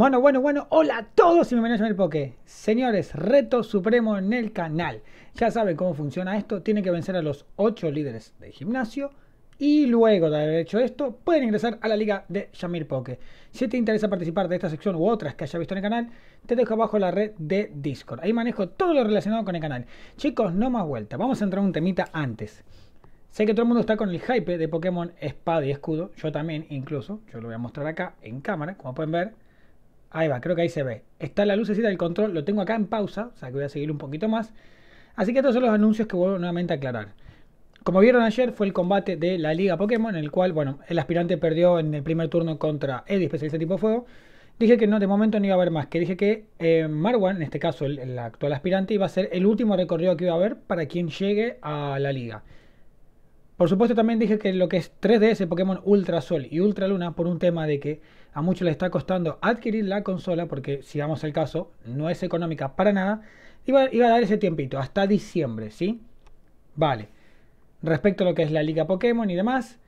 Bueno, bueno, bueno, hola a todos y bienvenidos a el Poke Señores, reto supremo en el canal. Ya saben cómo funciona esto, tienen que vencer a los 8 líderes del gimnasio y luego de haber hecho esto, pueden ingresar a la liga de Shamir Poké. Si te interesa participar de esta sección u otras que haya visto en el canal, te dejo abajo la red de Discord. Ahí manejo todo lo relacionado con el canal. Chicos, no más vuelta, vamos a entrar a un temita antes. Sé que todo el mundo está con el hype de Pokémon Espada y Escudo, yo también incluso, yo lo voy a mostrar acá en cámara, como pueden ver, Ahí va, creo que ahí se ve. Está la lucecita del control, lo tengo acá en pausa, o sea que voy a seguir un poquito más. Así que estos son los anuncios que vuelvo nuevamente a aclarar. Como vieron ayer, fue el combate de la Liga Pokémon, en el cual, bueno, el aspirante perdió en el primer turno contra Eddie, especialista tipo fuego. Dije que no, de momento no iba a haber más, que dije que eh, Marwan, en este caso el, actual aspirante, iba a ser el último recorrido que iba a haber para quien llegue a la liga. Por supuesto también dije que lo que es 3DS Pokémon Ultra Sol y Ultra Luna, por un tema de que a muchos les está costando adquirir la consola porque, si vamos el caso, no es económica para nada, Y va a dar ese tiempito, hasta diciembre, ¿sí? Vale. Respecto a lo que es la liga Pokémon y demás,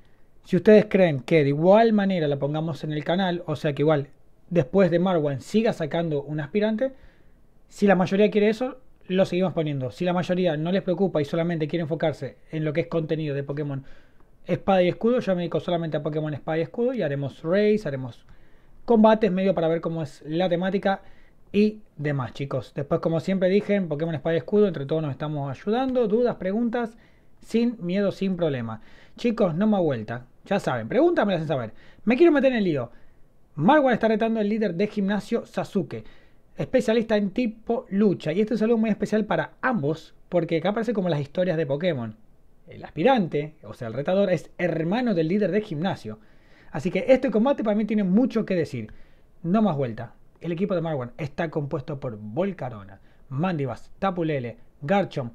si ustedes creen que de igual manera la pongamos en el canal, o sea que igual después de Marwan siga sacando un aspirante, si la mayoría quiere eso, lo seguimos poniendo. Si la mayoría no les preocupa y solamente quiere enfocarse en lo que es contenido de Pokémon Espada y Escudo, yo me dedico solamente a Pokémon Espada y Escudo y haremos raids, haremos combates, medio para ver cómo es la temática y demás, chicos. Después, como siempre dije, en Pokémon Espada y Escudo, entre todos nos estamos ayudando, dudas, preguntas, sin miedo, sin problema. Chicos, no me vuelta, ya saben, preguntas me las hacen saber. Me quiero meter en el lío. Marwan está retando al líder de gimnasio Sasuke, especialista en tipo lucha. Y esto es algo muy especial para ambos, porque acá aparece como las historias de Pokémon. El aspirante, o sea, el retador, es hermano del líder de gimnasio. Así que este combate para mí tiene mucho que decir. No más vuelta. El equipo de Marwan está compuesto por Volcarona, Mandibas, Tapulele, Garchom,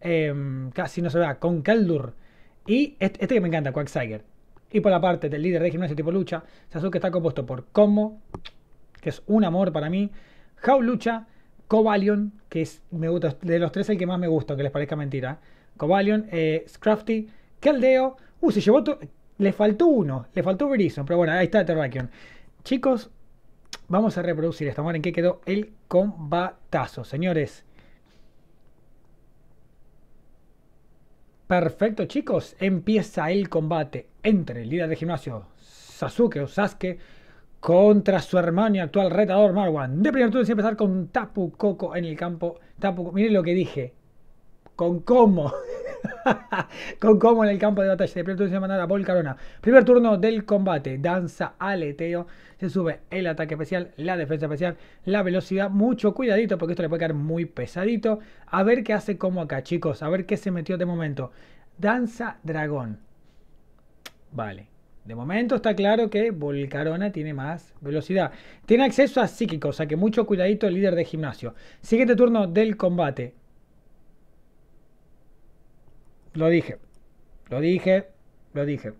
em, casi no se vea, con Keldur y este, este que me encanta, Quacksiger. Y por la parte del líder de gimnasio tipo lucha, Sasuke está compuesto por Como, que es un amor para mí, How Lucha, Cobalion, que es, me gusta, de los tres el que más me gusta, que les parezca mentira. Cobalion, eh, Scrafty, Caldeo, uh, se llevó le faltó uno, le faltó Brison, pero bueno, ahí está Terrakion. Chicos, vamos a reproducir esta ver en que quedó el combatazo, señores. Perfecto, chicos. Empieza el combate entre el líder de gimnasio Sasuke o Sasuke contra su hermano y actual retador Marwan. De primer turno, sin empezar con Tapu Coco en el campo. Tapu, miren lo que dije. Con cómo. con cómo en el campo de batalla de primer turno se a Volcarona. Primer turno del combate, danza, aleteo, se sube el ataque especial, la defensa especial, la velocidad, mucho cuidadito porque esto le puede quedar muy pesadito. A ver qué hace como acá, chicos, a ver qué se metió de momento. Danza dragón. Vale. De momento está claro que Volcarona tiene más velocidad. Tiene acceso a psíquico, o sea que mucho cuidadito el líder de gimnasio. Siguiente turno del combate. Lo dije. Lo dije. Lo dije.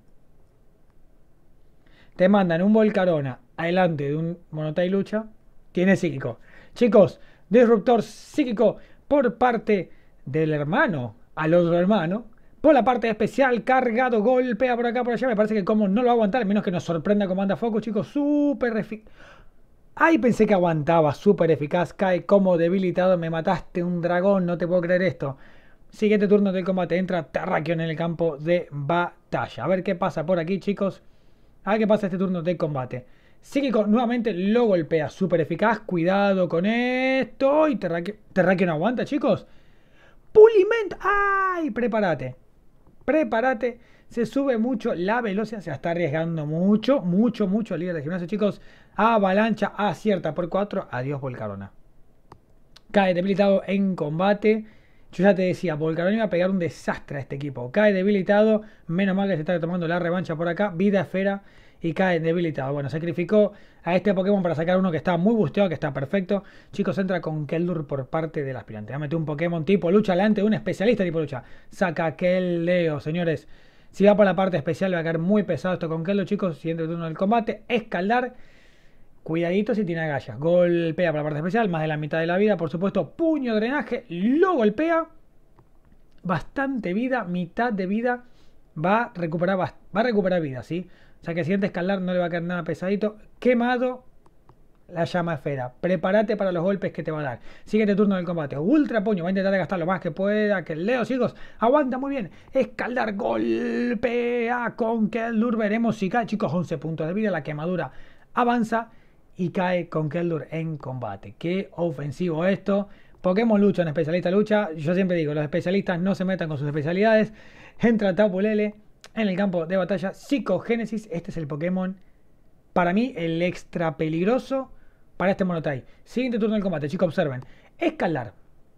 Te mandan un Volcarona adelante de un Monotai Lucha. Tiene psíquico. Chicos, disruptor psíquico por parte del hermano al otro hermano. Por la parte especial, cargado, golpea por acá, por allá. Me parece que como no lo va a aguantar, menos que nos sorprenda como anda Focus, chicos. Súper eficaz. Ahí pensé que aguantaba, súper eficaz. Cae como debilitado, me mataste un dragón, no te puedo creer esto. Siguiente turno de combate. Entra Terrakion en el campo de batalla. A ver qué pasa por aquí, chicos. A ver qué pasa este turno de combate. Psíquico nuevamente lo golpea. Súper eficaz. Cuidado con esto. Y Terrakion, aguanta, chicos. Puliment. ¡Ay! Prepárate. Prepárate. Se sube mucho la velocidad. Se está arriesgando mucho, mucho, mucho el líder de gimnasio, chicos. Avalancha acierta por 4. Adiós, Volcarona. Cae debilitado en combate. Yo ya te decía, Volcarón iba a pegar un desastre a este equipo. Cae debilitado, menos mal que se está tomando la revancha por acá, vida esfera y cae debilitado. Bueno, sacrificó a este Pokémon para sacar uno que está muy busteado, que está perfecto. Chicos, entra con Keldur por parte del aspirante. Mete un Pokémon tipo lucha alante, un especialista tipo lucha. Saca Keldeo, señores. Si va por la parte especial va a caer muy pesado esto con Keldur, chicos. Siguiente turno del combate, escaldar Cuidadito si tiene agallas. Golpea para la parte especial, más de la mitad de la vida, por supuesto. Puño, drenaje, lo golpea. Bastante vida, mitad de vida. Va a recuperar, va a recuperar vida, ¿sí? O sea que siguiente escalar no le va a quedar nada pesadito. Quemado, la llama esfera. Prepárate para los golpes que te va a dar. Siguiente este turno del combate. Ultra puño. Va a intentar gastar lo más que pueda. Que Leo chicos aguanta muy bien. Escaldar. Golpea con Keldur. Veremos si cae. Chicos, 11 puntos de vida. La quemadura avanza y cae con Keldur en combate. Qué ofensivo esto. Pokémon lucha, un especialista lucha. Yo siempre digo, los especialistas no se metan con sus especialidades. Entra Tapulele en el campo de batalla. Psicogénesis, este es el Pokémon. Para mí, el extra peligroso para este Monotai. Siguiente turno del combate, chicos, observen. Escalar.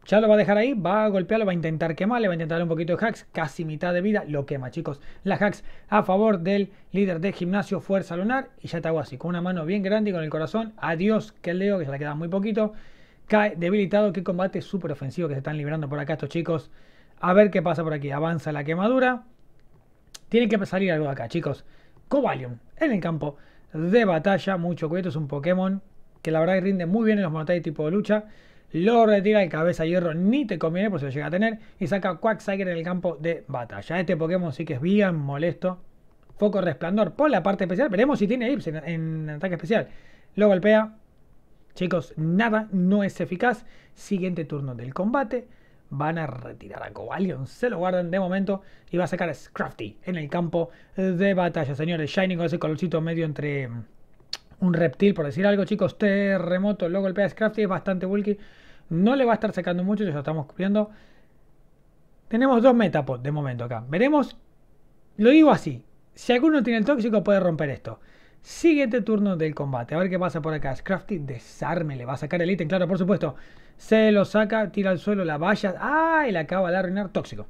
Ya lo va a dejar ahí, va a golpearlo, va a intentar Le va a intentar un poquito de hacks, casi mitad de vida, lo quema, chicos. Las hacks a favor del líder de gimnasio Fuerza Lunar. Y ya te hago así, con una mano bien grande y con el corazón. Adiós, que leo, que se le queda muy poquito. Cae debilitado, qué combate súper ofensivo que se están liberando por acá estos chicos. A ver qué pasa por aquí. Avanza la quemadura. Tiene que salir algo de acá, chicos. Cobalion en el campo de batalla. Mucho cuidado, es un Pokémon que la verdad rinde muy bien en los de tipo de lucha lo retira el cabeza hierro, ni te conviene por si lo llega a tener, y saca Quagsire en el campo de batalla. Este Pokémon sí que es bien molesto. Foco Resplandor por la parte especial. Veremos si tiene Ips en, ataque especial. Lo golpea. Chicos, nada, no es eficaz. Siguiente turno del combate van a retirar a Cobalion. Se lo guardan de momento y va a sacar a Scrafty en el campo de batalla. Señores, Shining con ese colorcito medio entre mm, un reptil, por decir algo, chicos. Terremoto lo golpea Scrafty, es bastante bulky. No le va a estar sacando mucho, ya lo estamos cubriendo. Tenemos dos metapods de momento acá. Veremos. Lo digo así. Si alguno tiene el tóxico puede romper esto. Siguiente turno del combate. A ver qué pasa por acá. Scrafty, desarme. Le va a sacar el ítem, claro, por supuesto. Se lo saca, tira al suelo la valla. ¡Ah! Y la acaba de arruinar. Tóxico.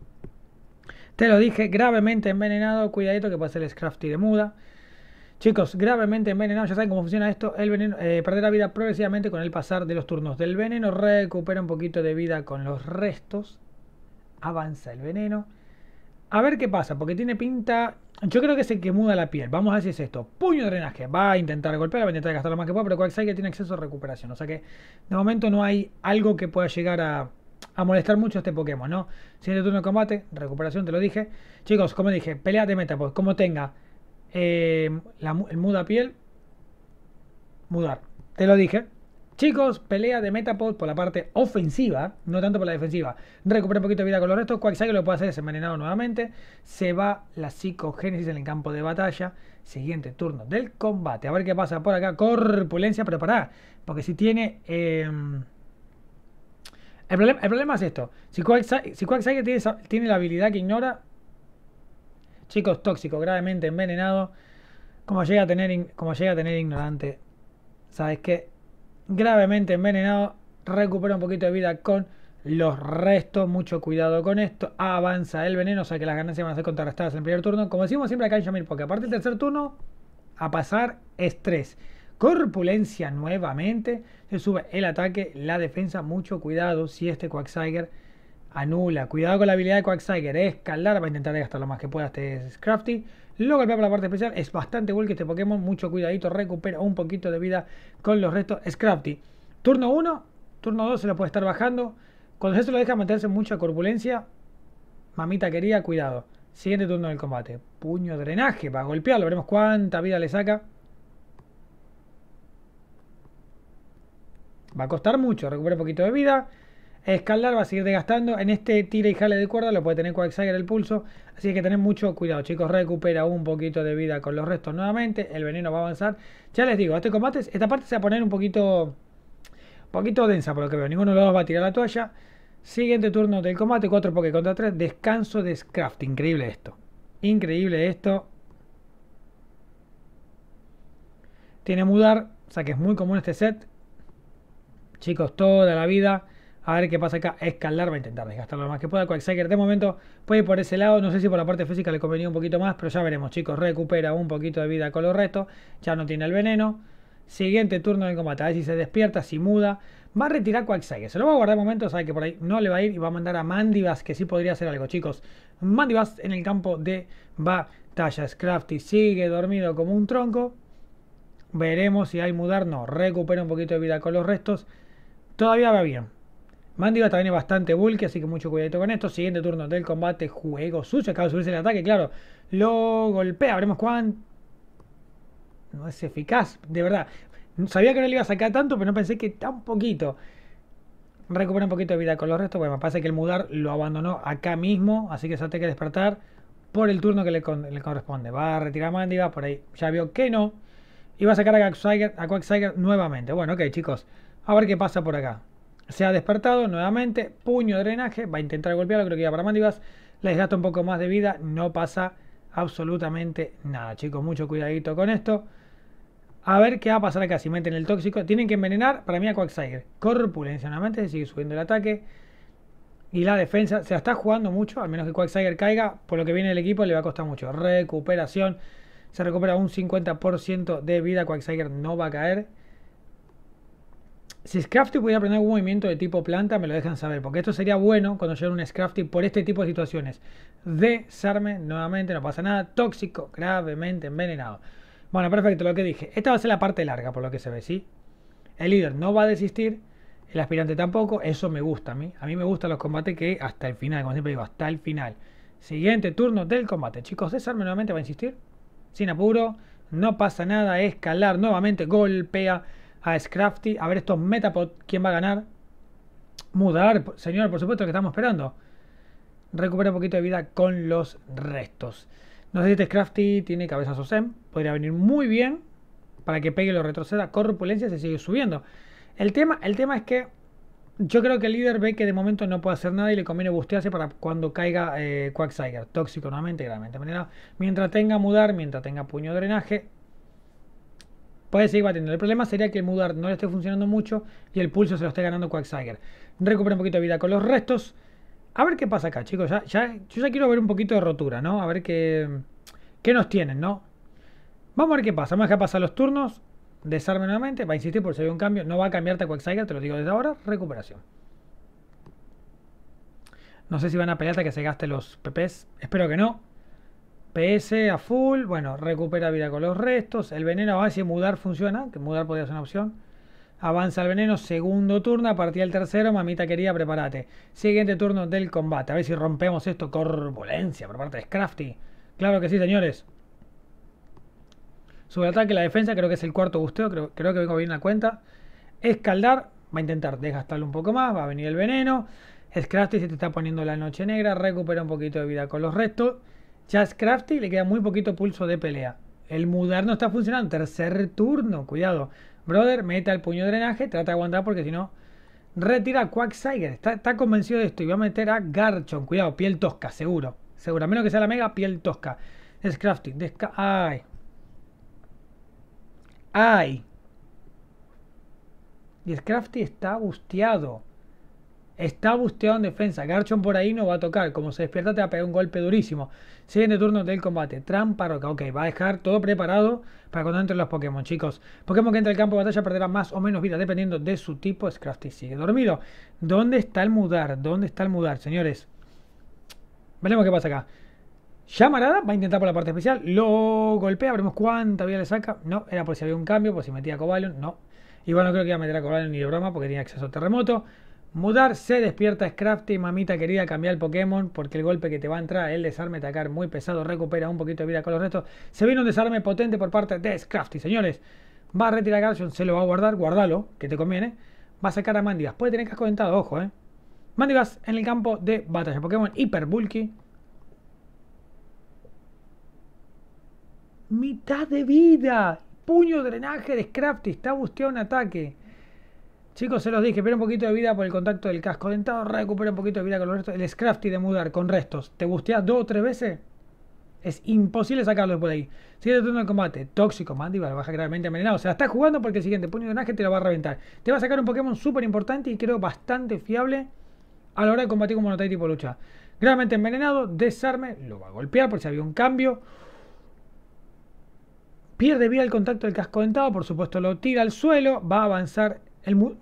Te lo dije, gravemente envenenado. Cuidadito que puede el Scrafty de muda. Chicos, gravemente envenenado. ya saben cómo funciona esto. El veneno eh, perderá vida progresivamente con el pasar de los turnos del veneno. Recupera un poquito de vida con los restos. Avanza el veneno. A ver qué pasa, porque tiene pinta. Yo creo que es el que muda la piel. Vamos a ver si es esto. Puño de drenaje. Va a intentar golpear, va a intentar gastar lo más que pueda, pero que tiene acceso a recuperación. O sea que de momento no hay algo que pueda llegar a, molestar mucho a este Pokémon, ¿no? Siguiente turno de combate, recuperación, te lo dije. Chicos, como dije, pelea de meta, pues como tenga eh, la, el muda piel, mudar. Te lo dije. Chicos, pelea de Metapod por la parte ofensiva, no tanto por la defensiva. Recupera un poquito de vida con los restos. que lo puede hacer desenvenenado nuevamente. Se va la psicogénesis en el campo de batalla. Siguiente turno del combate. A ver qué pasa por acá. Corpulencia, preparada. Porque si tiene... Eh, el, problema el, problema es esto. Si Quacksire, si tiene, tiene la habilidad que ignora, Chicos, tóxico, gravemente envenenado. Como llega a tener, llega a tener ignorante. ¿Sabes qué? Gravemente envenenado. Recupera un poquito de vida con los restos. Mucho cuidado con esto. Avanza el veneno. O sea que las ganancias van a ser contrarrestadas en el primer turno. Como decimos siempre acá en Yamil, porque aparte partir del tercer turno, a pasar estrés. Corpulencia nuevamente. Se sube el ataque, la defensa. Mucho cuidado si este Quaxiger anula. Cuidado con la habilidad de Quacksiger, es eh, escalar para intentar gastar lo más que pueda este es Crafty. Luego golpea para la parte especial es bastante bueno este Pokémon, mucho cuidadito, recupera un poquito de vida con los restos. Scrafty. Turno 1, turno 2 se lo puede estar bajando. Cuando eso lo deja meterse mucha corpulencia, mamita querida, cuidado. Siguiente turno del combate. Puño drenaje para golpearlo, veremos cuánta vida le saca. Va a costar mucho, recupera un poquito de vida. Escaldar va a seguir desgastando. En este tira y jale de cuerda lo puede tener Quagsire el pulso. Así que tener mucho cuidado, chicos. Recupera un poquito de vida con los restos nuevamente. El veneno va a avanzar. Ya les digo, este combate, esta parte se va a poner un poquito, Un poquito densa por lo que veo. Ninguno de los dos va a tirar la toalla. Siguiente turno del combate, 4 Poké contra 3. Descanso de Scraft. Increíble esto. Increíble esto. Tiene mudar, o sea que es muy común este set. Chicos, toda la vida a ver qué pasa acá. Escalar va a intentar desgastar lo más que pueda. Quacksalker de momento puede ir por ese lado. No sé si por la parte física le convenía un poquito más, pero ya veremos, chicos. Recupera un poquito de vida con los restos. Ya no tiene el veneno. Siguiente turno de combate. A ver si se despierta, si muda. Va a retirar Quacksalker. Se lo va a guardar un momento. Sabe que por ahí no le va a ir. Y va a mandar a Mandibas, que sí podría hacer algo, chicos. Mandibas en el campo de batalla. Crafty sigue dormido como un tronco. Veremos si hay mudar. No, recupera un poquito de vida con los restos. Todavía va bien. Mandiva también es bastante bulky, así que mucho cuidadito con esto. Siguiente turno del combate, juego sucio. Acaba de subirse el ataque, claro. Lo golpea, veremos cuánto. No es eficaz, de verdad. Sabía que no le iba a sacar tanto, pero no pensé que tan poquito. Recupera un poquito de vida con los restos. Bueno, me parece que el mudar lo abandonó acá mismo, así que se que despertar por el turno que le, corresponde. Va a retirar a por ahí ya vio que no. Y va a sacar a, Quacksiger, nuevamente. Bueno, ok, chicos. A ver qué pasa por acá. Se ha despertado nuevamente, puño de drenaje, va a intentar golpearlo, creo que ya para Mandibas. Le desgasta un poco más de vida, no pasa absolutamente nada. Chicos, mucho cuidadito con esto. A ver qué va a pasar acá si meten el tóxico. Tienen que envenenar para mí a Quagsire. Corpulencia nuevamente, sigue subiendo el ataque. Y la defensa se está jugando mucho, al menos que Quagsire caiga. Por lo que viene el equipo le va a costar mucho. Recuperación. Se recupera un 50% de vida. Quagsire no va a caer. Si Scrafty pudiera aprender algún movimiento de tipo planta, me lo dejan saber, porque esto sería bueno cuando conocer un Scrafty por este tipo de situaciones. Desarme, nuevamente, no pasa nada. Tóxico, gravemente envenenado. Bueno, perfecto, lo que dije. Esta va a ser la parte larga, por lo que se ve, ¿sí? El líder no va a desistir, el aspirante tampoco, eso me gusta a mí. A mí me gustan los combates que hasta el final, como siempre digo, hasta el final. Siguiente turno del combate. Chicos, Desarme nuevamente va a insistir. Sin apuro, no pasa nada, escalar nuevamente, golpea a Scrafty. A ver estos Metapod, ¿quién va a ganar? Mudar, señor, por supuesto que estamos esperando. Recupera un poquito de vida con los restos. No sé si Scrafty tiene cabeza Sosem. Podría venir muy bien para que pegue lo retroceda. Corpulencia se sigue subiendo. El tema, el tema es que yo creo que el líder ve que de momento no puede hacer nada y le conviene bustearse para cuando caiga eh, Tóxico nuevamente, gravemente. mientras tenga mudar, mientras tenga puño de drenaje, puede seguir batiendo. El problema sería que el Mudar no le esté funcionando mucho y el pulso se lo esté ganando Quagsire Recupera un poquito de vida con los restos. A ver qué pasa acá, chicos. Ya, yo ya quiero ver un poquito de rotura, ¿no? A ver qué, qué nos tienen, ¿no? Vamos a ver qué pasa. Vamos a dejar pasar los turnos. Desarme nuevamente. Va a insistir por si hay un cambio. No va a cambiarte a Quagsire te lo digo desde ahora. Recuperación. No sé si van a pelear hasta que se gaste los PPs. Espero que no. PS a full, bueno, recupera vida con los restos. El veneno avanza y mudar funciona, que mudar podría ser una opción. Avanza el veneno, segundo turno, a partir del tercero, mamita querida, prepárate. Siguiente turno del combate, a ver si rompemos esto, corpulencia por parte de Scrafty. Claro que sí, señores. Sobre ataque, la defensa, creo que es el cuarto busteo, creo, creo que vengo bien la cuenta. Escaldar, va a intentar desgastarlo un poco más, va a venir el veneno. Scrafty se te está poniendo la noche negra, recupera un poquito de vida con los restos. Chas Crafty le queda muy poquito pulso de pelea. El mudar no está funcionando. Tercer turno, cuidado. Brother, meta el puño de drenaje, trata de aguantar porque si no. Retira a Está, está convencido de esto y va a meter a Garchon. Cuidado, piel tosca, seguro. Seguro, a menos que sea la mega, piel tosca. Es Crafty, Ay. Ay. Y Scrafty está gusteado. Está busteado en defensa. Garchon por ahí no va a tocar. Como se despierta, te va a pegar un golpe durísimo. Siguiente turno del combate. Trampa roca. Ok, va a dejar todo preparado para cuando entren los Pokémon, chicos. Pokémon que entra al campo de batalla perderá más o menos vida dependiendo de su tipo. Scrafty sigue dormido. ¿Dónde está el mudar? ¿Dónde está el mudar, señores? Veremos qué pasa acá. Llamarada va a intentar por la parte especial. Lo golpea. Veremos cuánta vida le saca. No, era por si había un cambio, por si metía a Cobalion. No. Igual no creo que iba a meter a Cobalion ni de broma porque tenía acceso a terremoto. Mudar se despierta Scrafty, mamita querida, cambiar el Pokémon porque el golpe que te va a entrar, el desarme atacar muy pesado, recupera un poquito de vida con los restos. Se viene un desarme potente por parte de Scrafty, señores. Va a retirar a Garchomp, se lo va a guardar, guardalo, que te conviene. Va a sacar a Mandivas, puede tener casco dentado, ojo, eh. Mandivas en el campo de batalla, Pokémon hiper bulky. Mitad de vida, puño drenaje de Scrafty, está busteado un ataque. Chicos, se los dije, espera un poquito de vida por el contacto del casco dentado, recupera un poquito de vida con los restos. El Scrafty de mudar con restos. ¿Te busteas dos o tres veces? Es imposible sacarlo por ahí. Siguiente turno de combate. Tóxico, Mandibar, baja gravemente envenenado. Se la está jugando porque el siguiente puño de naje te lo va a reventar. Te va a sacar un Pokémon súper importante y creo bastante fiable a la hora de combatir con Monotai tipo lucha. Gravemente envenenado, desarme, lo va a golpear por si había un cambio. Pierde vida el contacto del casco dentado, por supuesto lo tira al suelo, va a avanzar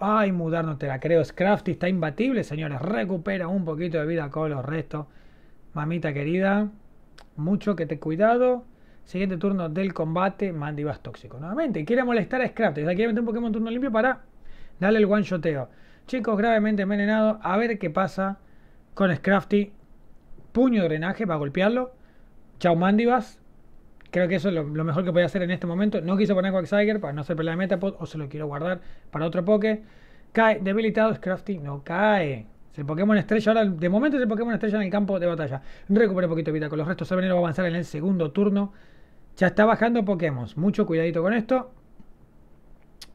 Ay, mudarnos te la creo. Scrafty está imbatible, señores. Recupera un poquito de vida con los restos. Mamita querida, mucho que te cuidado. Siguiente turno del combate, Mandibas tóxico. Nuevamente, quiere molestar a Scrafty. O sea, quiere meter un Pokémon turno limpio para darle el one shoteo. Chicos, gravemente envenenado. A ver qué pasa con Scrafty. Puño de drenaje para golpearlo. Chao, Mandibas. Creo que eso es lo, mejor que podía hacer en este momento. No quiso poner Quaxiger para no hacer pelea de Metapod o se lo quiero guardar para otro Poké. Cae, debilitado, Scrafty no cae. Es el Pokémon estrella, ahora de momento es el Pokémon estrella en el campo de batalla. Recupera un poquito de vida con los restos. Se va a avanzar en el segundo turno. Ya está bajando Pokémon. Mucho cuidadito con esto.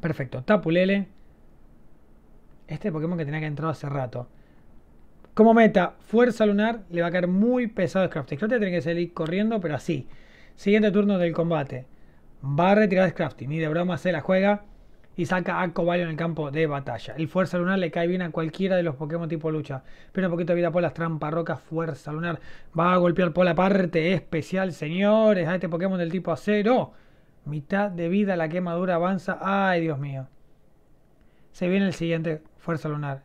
Perfecto. Tapulele. Este Pokémon que tenía que entrar hace rato. Como meta, fuerza lunar, le va a caer muy pesado Scrafty. Scrafty tiene que salir corriendo, pero así. Siguiente turno del combate. Va a retirar Scrafty, ni de broma se la juega y saca a Cobalion en el campo de batalla. El Fuerza Lunar le cae bien a cualquiera de los Pokémon tipo lucha. Pero un poquito de vida por las trampas rocas, Fuerza Lunar va a golpear por la parte especial, señores, a este Pokémon del tipo acero. Mitad de vida, la quemadura avanza. Ay, Dios mío. Se viene el siguiente Fuerza Lunar.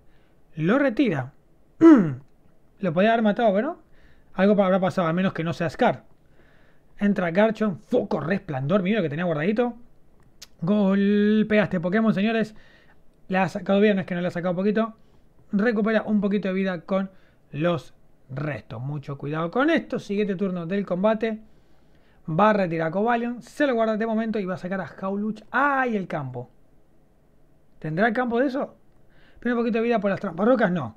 Lo retira. Lo podía haber matado, pero algo habrá pasado, al menos que no sea Scar. Entra Garchon, foco resplandor, mira que tenía guardadito. Golpea a este Pokémon, señores. la ha sacado bien, no es que no le ha sacado poquito. Recupera un poquito de vida con los restos. Mucho cuidado con esto. Siguiente turno del combate. Va a retirar a Cobalion. Se lo guarda de momento y va a sacar a Howluch. ¡Ay, el campo! ¿Tendrá el campo de eso? Pero un poquito de vida por las trampas rocas, no.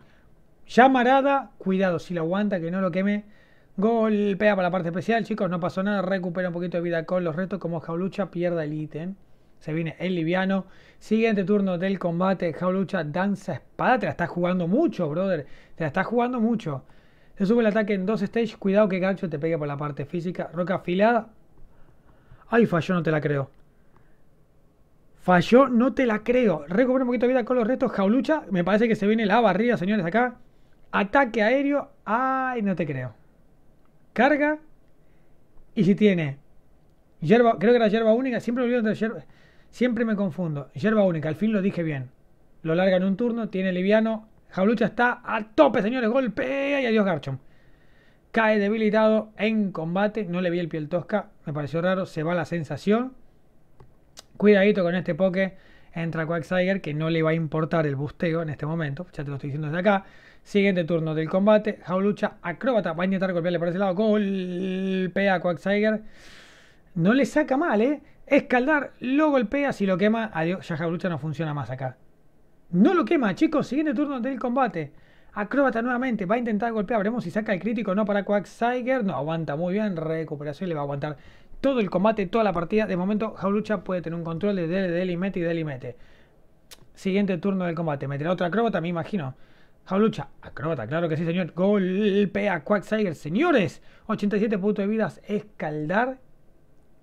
Llamarada, cuidado, si lo aguanta, que no lo queme. Golpea para la parte especial, chicos, no pasó nada. Recupera un poquito de vida con los restos. Como Jaulucha pierda el ítem. Se viene el liviano. Siguiente turno del combate. Jaulucha danza espada. Te la estás jugando mucho, brother. Te la estás jugando mucho. Se sube el ataque en dos stages. Cuidado que gancho te pegue por la parte física. Roca afilada. Ay, falló, no te la creo. Falló, no te la creo. Recupera un poquito de vida con los restos. Jaulucha. Me parece que se viene la barrida, señores, acá. Ataque aéreo. Ay, no te creo carga. Y si tiene hierba, creo que era hierba única, siempre me olvido siempre me confundo. Hierba única, al fin lo dije bien. Lo larga en un turno, tiene liviano. Jaulucha está a tope, señores, golpea y adiós Garchomp. Cae debilitado en combate, no le vi el piel tosca, me pareció raro, se va la sensación. Cuidadito con este poke, entra Quagsire que no le va a importar el busteo en este momento, ya te lo estoy diciendo desde acá. Siguiente turno del combate. Jaulucha, acróbata. Va a intentar golpearle por ese lado. Golpea a Quacksiger, No le saca mal, ¿eh? Escaldar, lo golpea, si lo quema, adiós, ya Jaulucha no funciona más acá. No lo quema, chicos, siguiente turno del combate. Acróbata nuevamente, va a intentar golpear, veremos si saca el crítico no para Quacksiger, No, aguanta muy bien, recuperación, le va a aguantar todo el combate, toda la partida. De momento, Jaulucha puede tener un control de Dele, y Mete Siguiente turno del combate, meterá otra acróbata, me imagino. Jaulucha, acróbata, claro que sí, señor. golpea a señores. 87 puntos de vidas, escaldar.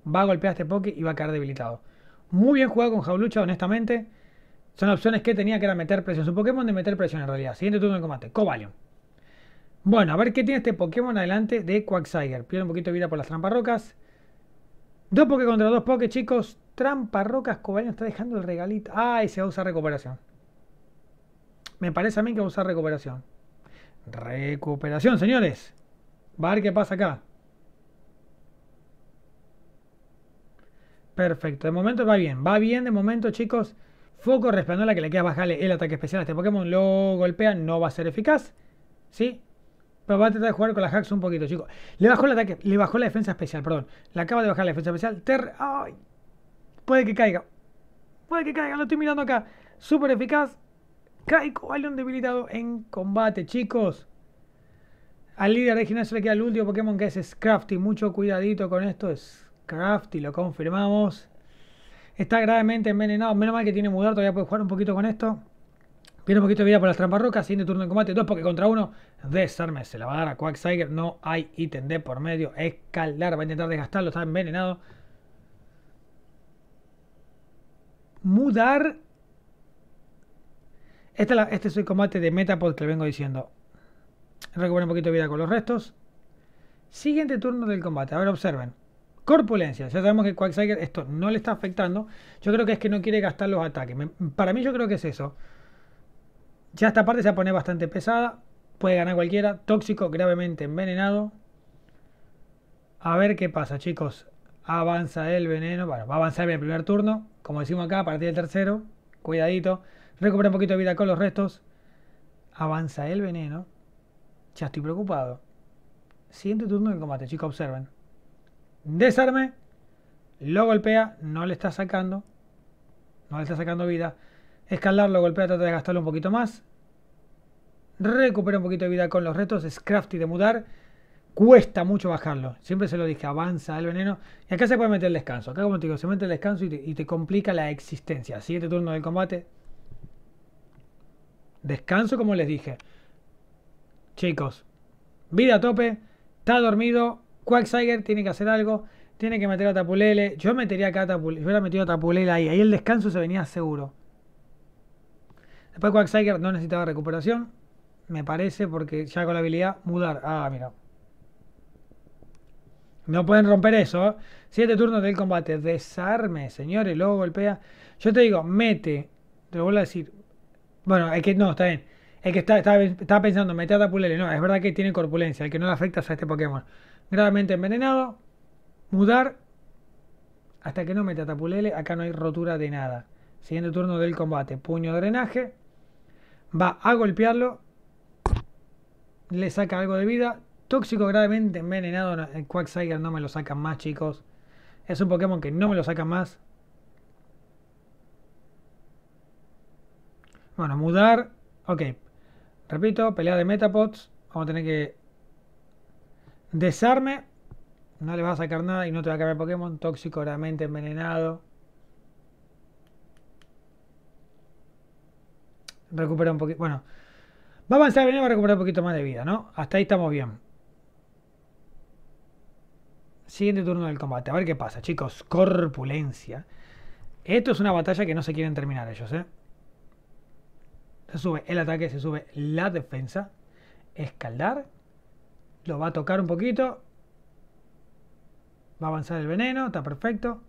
Va a golpear a este Poké y va a caer debilitado. Muy bien jugado con Jaulucha, honestamente. Son opciones que tenía que era meter presión. Su Pokémon de meter presión en realidad. Siguiente turno de combate, Cobalion. Bueno, a ver qué tiene este Pokémon adelante de Quagsire, Pierde un poquito de vida por las trampas rocas. Dos Poké contra dos Poké, chicos. Trampa rocas, Cobalion está dejando el regalito. Ah, va se usa recuperación. Me parece a mí que va a usar recuperación. Recuperación, señores. Va a ver qué pasa acá. Perfecto, de momento va bien. Va bien de momento, chicos. Foco resplandor la que le queda bajarle el ataque especial a este Pokémon. Lo golpea, no va a ser eficaz. ¿Sí? Pero va a tratar de jugar con las hacks un poquito, chicos. Le bajó el ataque, le bajó la defensa especial, perdón. Le acaba de bajar la defensa especial. Ter ¡Ay! Puede que caiga. Puede que caiga, lo estoy mirando acá. Súper eficaz. Caico un debilitado en combate, chicos. Al líder de gimnasio le queda el último Pokémon que es Scrafty. Mucho cuidadito con esto. Scrafty, lo confirmamos. Está gravemente envenenado. Menos mal que tiene mudar. Todavía puede jugar un poquito con esto. Pierde un poquito de vida por las trampas rocas. Siguiente turno en combate. Dos porque contra uno. Desarme. Se la va a dar a No hay ítem de por medio. Escalar. Va a intentar desgastarlo. Está envenenado. Mudar este, es el combate de Metapod que le vengo diciendo. Recupera un poquito de vida con los restos. Siguiente turno del combate. A ver, observen. Corpulencia. Ya sabemos que Quagsire esto no le está afectando. Yo creo que es que no quiere gastar los ataques. para mí yo creo que es eso. Ya esta parte se va a poner bastante pesada. Puede ganar cualquiera. Tóxico, gravemente envenenado. A ver qué pasa, chicos. Avanza el veneno. Bueno, va a avanzar en el primer turno. Como decimos acá, a partir del tercero. Cuidadito. Recupera un poquito de vida con los restos. Avanza el veneno. Ya estoy preocupado. Siguiente turno de combate, chicos, observen. Desarme. Lo golpea, no le está sacando. No le está sacando vida. Escalar lo golpea, trata de gastarlo un poquito más. Recupera un poquito de vida con los retos. Es crafty de mudar. Cuesta mucho bajarlo. Siempre se lo dije, avanza el veneno. Y acá se puede meter el descanso. Acá, como te digo, se mete el descanso y te, y te complica la existencia. Siguiente turno del combate, Descanso, como les dije. Chicos, vida a tope. Está dormido. Quacksiger tiene que hacer algo. Tiene que meter a Tapulele. Yo metería acá a Tapulele. Yo hubiera metido a Tapulele ahí. Ahí el descanso se venía seguro. Después Quacksiger no necesitaba recuperación. Me parece porque ya con la habilidad mudar. Ah, mira. No pueden romper eso. ¿eh? Siete turnos del combate. Desarme, señores. Luego golpea. Yo te digo, mete. Te lo vuelvo a decir. Bueno, es que no, está bien. Es que estaba está, pensando, mete a Tapulele. No, es verdad que tiene corpulencia. El que no le afecta a este Pokémon. Gravemente envenenado. Mudar. Hasta que no meta Tapulele. Acá no hay rotura de nada. Siguiente turno del combate. Puño drenaje. Va a golpearlo. Le saca algo de vida. Tóxico gravemente envenenado. El Quagsire no me lo saca más, chicos. Es un Pokémon que no me lo saca más. Bueno, mudar. Ok. Repito, pelea de Metapods. Vamos a tener que... Desarme. No le va a sacar nada y no te va a cambiar Pokémon. Tóxico, realmente envenenado. Recupera un poquito... Bueno. Va a avanzar veneno, va a recuperar un poquito más de vida, ¿no? Hasta ahí estamos bien. Siguiente turno del combate. A ver qué pasa, chicos. Corpulencia. Esto es una batalla que no se quieren terminar ellos, ¿eh? se sube el ataque, se sube la defensa. Escaldar. Lo va a tocar un poquito. Va a avanzar el veneno, está perfecto.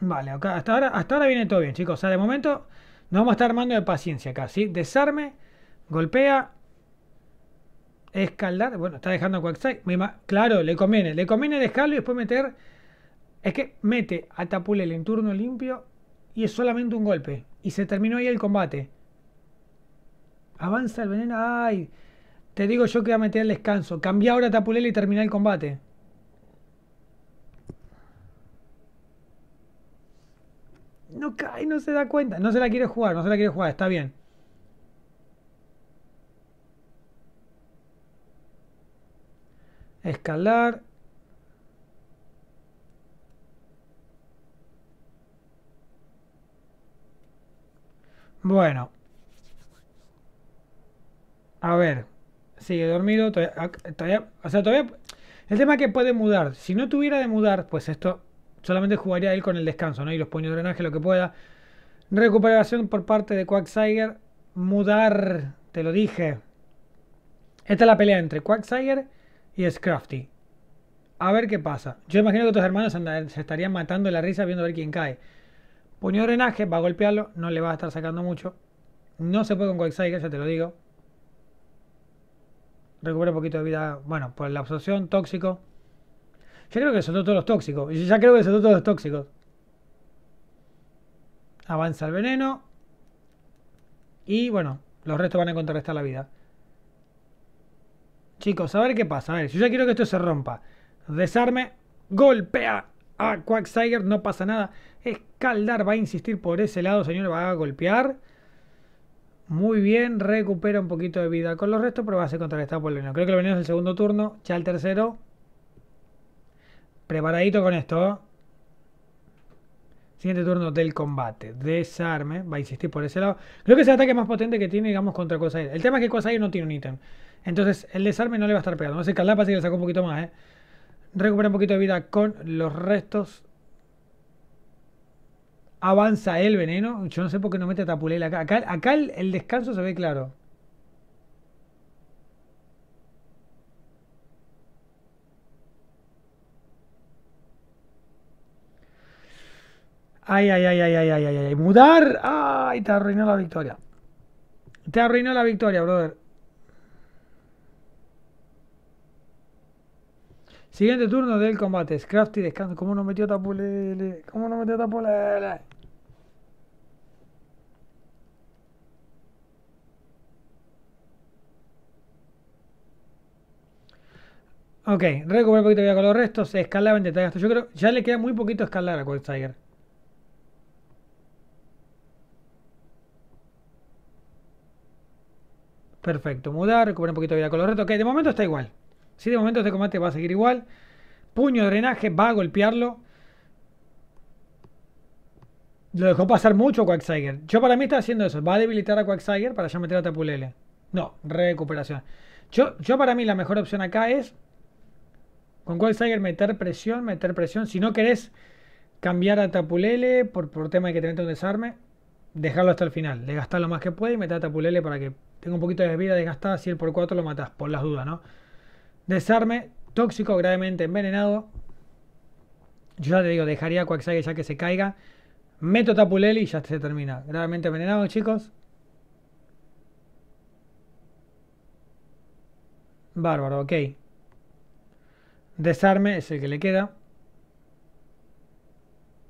Vale, hasta ahora, hasta ahora viene todo bien, chicos. O sea, de momento nos vamos a estar armando de paciencia acá, Desarme, golpea, escaldar. Bueno, está dejando Quackside. Claro, le conviene. Le conviene dejarlo y después meter es que mete a Tapulel en turno limpio y es solamente un golpe. Y se terminó ahí el combate. Avanza el veneno. Ay, te digo yo que voy a meter el descanso. Cambia ahora a Tapulel y termina el combate. No cae, no se da cuenta. No se la quiere jugar, no se la quiere jugar. Está bien. Escalar. Bueno. A ver. Sigue dormido. o sea, todavía... El tema es que puede mudar. Si no tuviera de mudar, pues esto solamente jugaría él con el descanso, ¿no? Y los puños de drenaje, lo que pueda. Recuperación por parte de Quacksiger. Mudar, te lo dije. Esta es la pelea entre Quacksiger y Scrafty. A ver qué pasa. Yo imagino que tus hermanos se estarían matando en la risa viendo a ver quién cae. Puño drenaje a golpearlo. No le va a estar sacando mucho. No se puede con Quagsire, ya te lo digo. Recupera un poquito de vida. Bueno, por la absorción, tóxico. Yo creo que son todos los tóxicos. Yo ya creo que son todos los tóxicos. Avanza el veneno. Y bueno, los restos van a contrarrestar la vida. Chicos, a ver qué pasa. A ver, yo ya quiero que esto se rompa. Desarme. Golpea a ah, no pasa nada. Escaldar va a insistir por ese lado, señor, va a golpear. Muy bien, recupera un poquito de vida con los restos, pero va a ser contra por el Creo que lo veneno es el segundo turno, ya el tercero. Preparadito con esto. ¿eh? Siguiente turno del combate. Desarme. Va a insistir por ese lado. Creo que es el ataque más potente que tiene, digamos, contra Cosair. El tema es que Cosair no tiene un ítem. Entonces, el desarme no le va a estar pegando. No sé, Calapa sí que le sacó un poquito más, ¿eh? Recupera un poquito de vida con los restos. Avanza el veneno. Yo no sé por qué no mete tapulela acá. Acá, el, descanso se ve claro. Ay, ay, ay, ay, ay, ay, ay, ay. Mudar. Ay, te arruinó la victoria. Te arruinó la victoria, brother. Siguiente turno del combate. Scrafty descansa. ¿Cómo no metió tapulele? ¿Cómo no metió tapulele? Ok, recupera un poquito de vida con los restos. Se escalaba en detalle. Yo creo ya le queda muy poquito escalar a Cold Tiger. Perfecto, mudar, recupera un poquito de vida con los restos. Ok, de momento está igual de momento este combate va a seguir igual. Puño de drenaje va a golpearlo. Lo dejó pasar mucho Quacksiger Yo para mí está haciendo eso. Va a debilitar a Quacksiger para ya meter a Tapulele. No, recuperación. Yo, yo para mí la mejor opción acá es con Quacksiger meter presión, meter presión. Si no querés cambiar a Tapulele por, por tema de que tenés un desarme, dejarlo hasta el final. Le gastás lo más que puede y meter a Tapulele para que tenga un poquito de vida desgastada. Si el por 4 lo matas por las dudas, ¿no? Desarme, tóxico, gravemente envenenado. Yo ya te digo, dejaría a ya que se caiga. Meto Tapuleli y ya se termina. Gravemente envenenado, chicos. Bárbaro, ok. Desarme es el que le queda.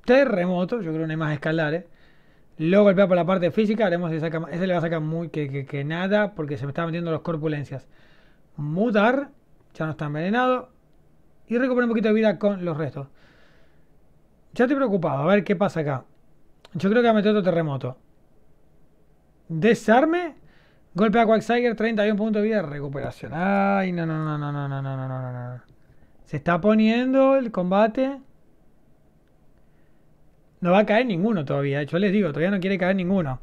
Terremoto, yo creo que no hay más escalar, Luego eh. Lo golpea por la parte física, haremos si saca, ese le va a sacar muy que, nada porque se me están metiendo los corpulencias. Mudar ya no está envenenado. Y recupera un poquito de vida con los restos. Ya estoy preocupado. A ver qué pasa acá. Yo creo que va a meter otro terremoto. Desarme. Golpe a Quacksire, 31 puntos de vida recuperación. Ay, no, no, no, no, no, no, no, no, no, no. Se está poniendo el combate. No va a caer ninguno todavía. Eh. Yo les digo, todavía no quiere caer ninguno.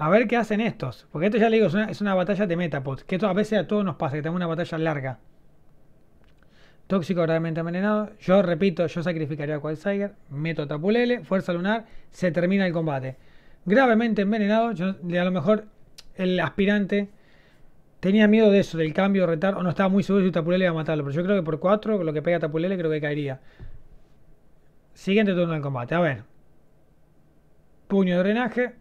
A ver qué hacen estos. Porque esto ya le digo, es una, batalla de Metapod. Que a veces a todos nos pasa, que tenemos una batalla larga. Tóxico gravemente envenenado. Yo repito, yo sacrificaría a Qualsiger. Meto a Tapulele, fuerza lunar. Se termina el combate. Gravemente envenenado. a lo mejor el aspirante tenía miedo de eso, del cambio, retar. O no estaba muy seguro si Tapulele iba a matarlo. Pero yo creo que por 4, lo que pega Tapulele, creo que caería. Siguiente turno del combate. A ver. Puño de drenaje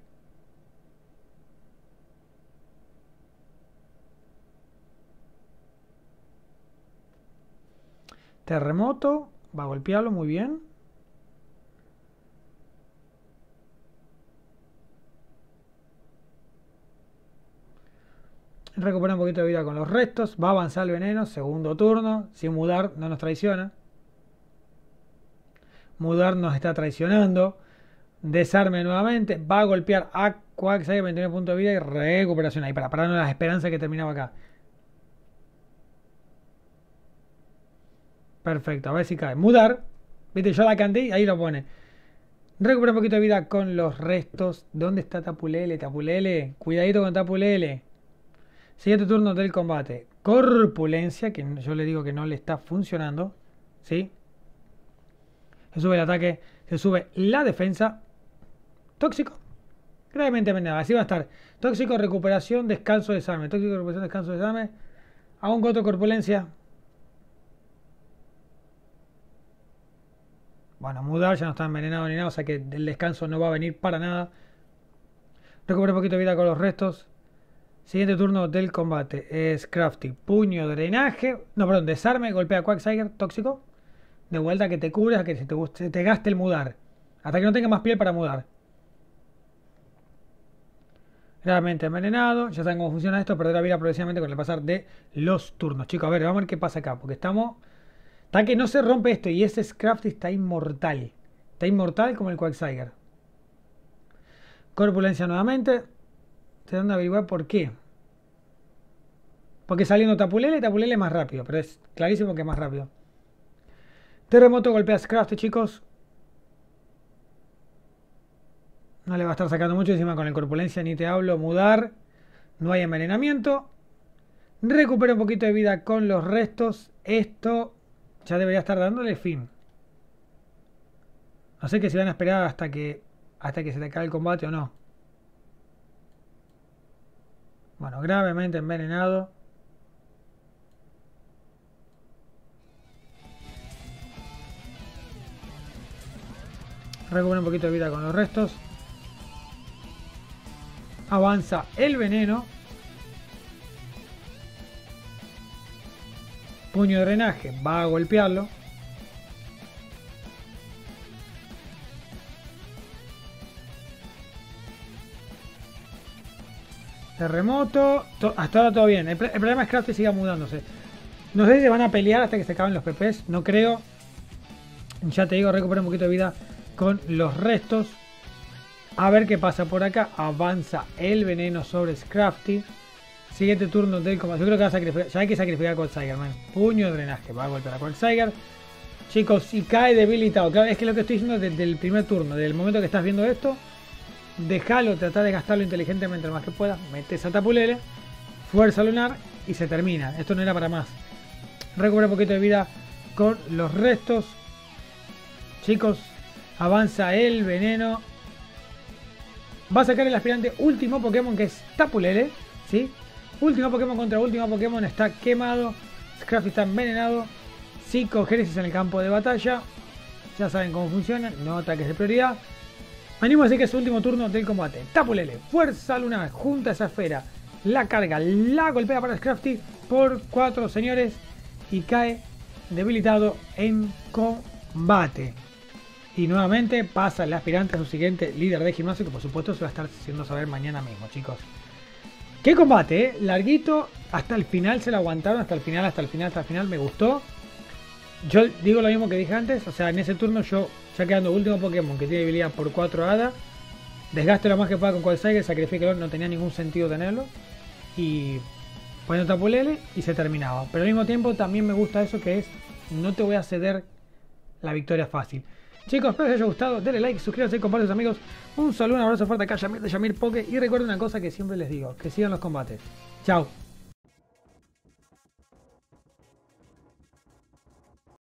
Terremoto, va a golpearlo muy bien. Recupera un poquito de vida con los restos. Va a avanzar el veneno. Segundo turno. Sin mudar no nos traiciona. Mudar nos está traicionando. Desarme nuevamente. Va a golpear a Quagsire. 29 puntos de vida y recuperación. Ahí para pararnos las esperanzas que terminaba acá. Perfecto, a ver si cae. Mudar. Viste, yo la canté ahí lo pone. Recupera un poquito de vida con los restos. ¿Dónde está Tapulele? Tapulele. Cuidadito con Tapulele. Siguiente turno del combate. Corpulencia, que yo le digo que no le está funcionando. ¿Sí? Se sube el ataque, se sube la defensa. Tóxico. Gravemente amenazado, Así va a estar. Tóxico, recuperación, descanso, desarme. Tóxico, recuperación, descanso, desarme. Aún con corpulencia. Bueno, mudar, ya no está envenenado ni nada, o sea que el descanso no va a venir para nada. Recupera un poquito de vida con los restos. Siguiente turno del combate es Crafty. Puño, drenaje. No, perdón, desarme, golpea a tóxico. De vuelta que te a que se te, gaste el mudar. Hasta que no tenga más piel para mudar. Realmente envenenado. Ya saben cómo funciona esto. Perderá vida progresivamente con el pasar de los turnos. Chicos, a ver, vamos a ver qué pasa acá. Porque estamos hasta que no se rompe esto y ese Scrafty está inmortal. Está inmortal como el Quagsire. Corpulencia nuevamente. dan a averiguar por qué. Porque saliendo Tapulele, Tapulele es más rápido. Pero es clarísimo que es más rápido. Terremoto golpea a chicos. No le va a estar sacando mucho encima con el corpulencia, ni te hablo. Mudar. No hay envenenamiento. Recupera un poquito de vida con los restos. Esto ya debería estar dándole fin. No sé que si van a esperar hasta que hasta que se te acabe el combate o no. Bueno, gravemente envenenado. Recupera un poquito de vida con los restos. Avanza el veneno. Puño de drenaje va a golpearlo. Terremoto. Hasta ahora todo bien. El, problema es que Crafty siga mudándose. No sé si se van a pelear hasta que se acaben los PPs. No creo. Ya te digo, recupera un poquito de vida con los restos. A ver qué pasa por acá. Avanza el veneno sobre Scrafty. Siguiente turno del combate. Yo creo que va a sacrificar. Ya hay que sacrificar a Quagsire, Puño de drenaje. Va a volver a Quagsire. Chicos, y cae debilitado. Claro, es que lo que estoy diciendo desde el primer turno, desde el momento que estás viendo esto, déjalo, trata de gastarlo inteligentemente lo más que pueda mete a Tapulele, fuerza lunar y se termina. Esto no era para más. Recupera un poquito de vida con los restos. Chicos, avanza el veneno. Va a sacar el aspirante último Pokémon que es Tapulele. ¿Sí? Último Pokémon contra último Pokémon está quemado. Scrafty está envenenado. Psicogénesis en el campo de batalla. Ya saben cómo funciona. No ataques de prioridad. Animo a decir que es último turno del combate. Tapulele, fuerza luna, junta esa esfera. La carga, la golpea para Scrafty por cuatro señores y cae debilitado en combate. Y nuevamente pasa el aspirante a su siguiente líder de gimnasio, que por supuesto se va a estar haciendo saber mañana mismo, chicos. Qué combate, eh. Larguito, hasta el final se lo aguantaron, hasta el final, hasta el final, hasta el final, me gustó. Yo digo lo mismo que dije antes, o sea, en ese turno yo, ya quedando último Pokémon que tiene habilidad por 4 hadas, desgaste lo más que pueda con el sacrifique no tenía ningún sentido tenerlo. Y poniendo tapulele y se terminaba. Pero al mismo tiempo también me gusta eso que es, no te voy a ceder la victoria fácil. Chicos, espero que les haya gustado. Denle like, suscríbanse, y compartan sus amigos. Un saludo, un abrazo fuerte acá, de Yamir Poke. Y recuerden una cosa que siempre les digo, que sigan los combates. Chao.